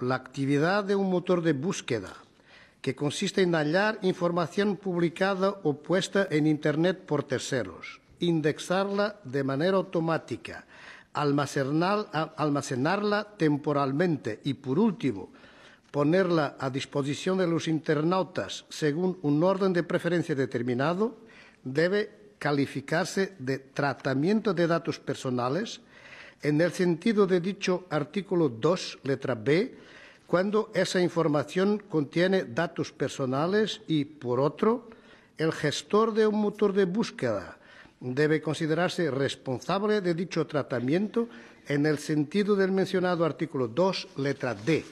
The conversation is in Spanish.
la actividad de un motor de búsqueda, que consiste en hallar información publicada o puesta en Internet por terceros, indexarla de manera automática, almacenarla temporalmente y, por último, ponerla a disposición de los internautas según un orden de preferencia determinado, debe calificarse de tratamiento de datos personales en el sentido de dicho artículo 2, letra B, cuando esa información contiene datos personales y, por otro, el gestor de un motor de búsqueda debe considerarse responsable de dicho tratamiento en el sentido del mencionado artículo 2, letra D.